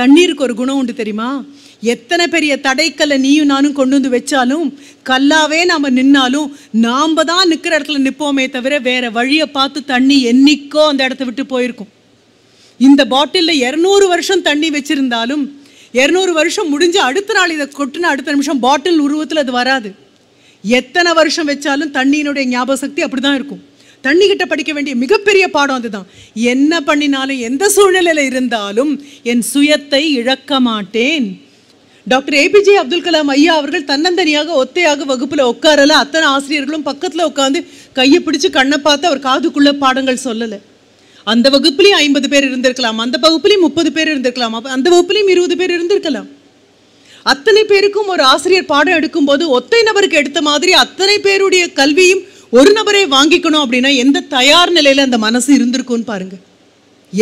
தண்ணீருக்கு ஒரு குணம் உண்டு தெரியுமா எத்தனை பெரிய தடைக்கல்லை நீயும் நானும் கொண்டு வந்து வச்சாலும் கல்லாவே நாம் நின்னாலும் நாம் தான் நிற்கிற இடத்துல நிற்போமே தவிர வேறு வழியை பார்த்து தண்ணி என்னைக்கோ அந்த இடத்த விட்டு போயிருக்கும் இந்த பாட்டிலில் இரநூறு வருஷம் தண்ணி வச்சுருந்தாலும் இரநூறு வருஷம் முடிஞ்சு அடுத்த நாள் இதை கொட்டுனா அடுத்த நிமிஷம் பாட்டில் உருவத்தில் அது வராது எத்தனை வருஷம் வச்சாலும் தண்ணியினுடைய ஞாபக சக்தி அப்படி தான் இருக்கும் தண்ணிக்கிட்ட படிக்க வேண்டிய மிகப்பெரிய பாடம் அதுதான் என்ன பண்ணினாலும் எந்த சூழ்நிலையில் இருந்தாலும் என் சுயத்தை இழக்க மாட்டேன் டாக்டர் ஏபிஜே அப்துல் கலாம் ஐயா அவர்கள் தன்னந்தனியாக ஒத்தையாக வகுப்பில் உட்காரல அத்தனை ஆசிரியர்களும் பக்கத்தில் உட்காந்து கையை பிடிச்சு கண்ணை பார்த்து அவர் காதுக்குள்ள பாடங்கள் சொல்லலை அந்த வகுப்புலேயும் ஐம்பது பேர் இருந்திருக்கலாம் அந்த வகுப்புலையும் முப்பது பேர் இருந்திருக்கலாம் அந்த வகுப்புலேயும் இருபது பேர் இருந்திருக்கலாம் அத்தனை பேருக்கும் ஒரு ஆசிரியர் பாடம் எடுக்கும்போது ஒத்தை நபருக்கு எடுத்த மாதிரி அத்தனை பேருடைய கல்வியும் ஒரு நபரை வாங்கிக்கணும் அப்படின்னா எந்த தயார் நிலையில் அந்த மனசு இருந்திருக்கும்னு பாருங்க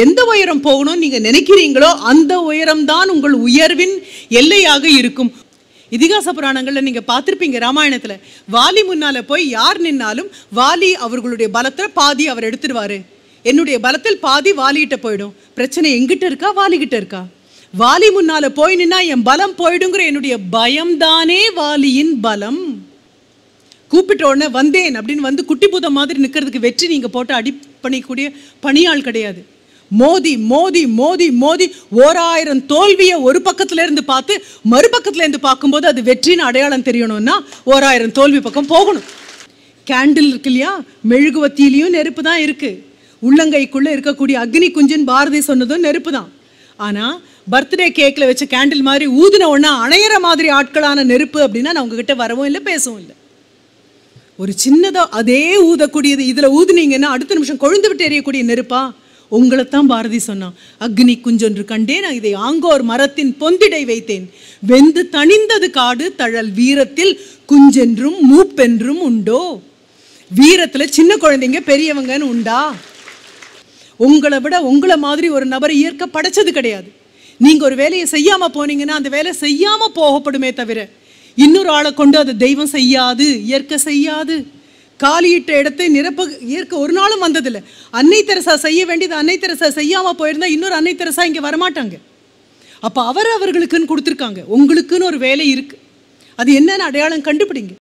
எந்த உயரம் போகணும்னு நீங்கள் நினைக்கிறீங்களோ அந்த உயரம்தான் உங்கள் உயர்வின் எல்லையாக இருக்கும் இதிகாச புராணங்களில் நீங்கள் பார்த்துருப்பீங்க ராமாயணத்தில் வாலி முன்னால் போய் யார் நின்னாலும் வாலி அவர்களுடைய பலத்தில் பாதி அவர் எடுத்துருவார் என்னுடைய பலத்தில் பாதி வாலிகிட்ட போயிடும் பிரச்சனை எங்கிட்ட இருக்கா வாலிகிட்ட இருக்கா வாலி முன்னால் போய் நின்னா என் பலம் போயிடுங்கிற என்னுடைய பயம்தானே வாலியின் பலம் கூப்பிட்ட உடனே வந்தேன் அப்படின்னு வந்து குட்டி பூதம் மாதிரி நிற்கிறதுக்கு வெற்றி நீங்கள் போட்டு அடி பண்ணிக்கூடிய பணியாள் கிடையாது மோதி மோதி மோதி மோதி ஓராயிரம் தோல்வியை ஒரு பக்கத்துல இருந்து பார்த்து மறுபக்கத்துல இருந்து பார்க்கும்போது அது வெற்றின்னு அடையாளம் தெரியணும்னா ஓராயிரம் தோல்வி பக்கம் போகணும் கேண்டில் இருக்கு இல்லையா மெழுகுவத்திலையும் நெருப்பு தான் இருக்கு உள்ளங்கைக்குள்ள இருக்கக்கூடிய அக்னி குஞ்சுன்னு பாரதி சொன்னதும் நெருப்பு தான் ஆனால் பர்த்டே கேக்கில் வச்ச கேண்டில் மாதிரி ஊதின ஒன்றா அணையிற மாதிரி ஆட்களான நெருப்பு அப்படின்னா நான் உங்ககிட்ட வரவும் இல்லை பேசவும் இல்லை ஒரு சின்னதாக அதே ஊதக்கூடியது இதில் ஊதுனீங்கன்னா அடுத்த நிமிஷம் கொழுந்து விட்டு எறியக்கூடிய நெருப்பா உங்களைத்தான் பாரதி சொன்னான் அக்னி குஞ்சொன்று கண்டேன் இதை ஆங்கோர் மரத்தின் பொந்திடை வைத்தேன் வெந்து தணிந்தது காடு தழல் வீரத்தில் குஞ்சென்றும் மூப்பென்றும் உண்டோ வீரத்தில் சின்ன குழந்தைங்க பெரியவங்கன்னு உண்டா உங்களை விட உங்களை மாதிரி ஒரு நபரை இயற்கை படைச்சது கிடையாது நீங்கள் ஒரு வேலையை செய்யாமல் போனீங்கன்னா அந்த வேலை செய்யாமல் போகப்படுமே தவிர இன்னொரு ஆளை கொண்டு அதை தெய்வம் செய்யாது ஏற்க செய்யாது காலியிட்ட இடத்தை நிரப்ப ஏற்க ஒரு நாளும் வந்ததில்லை அன்னை தெரசா செய்ய வேண்டியது அன்னை தெரசா செய்யாமல் போயிருந்தா இன்னொரு அன்னை தெரசா இங்கே வரமாட்டாங்க அப்போ அவர் அவர்களுக்குன்னு கொடுத்துருக்காங்க உங்களுக்குன்னு ஒரு வேலை இருக்குது அது என்னென்ன அடையாளம் கண்டுபிடிங்க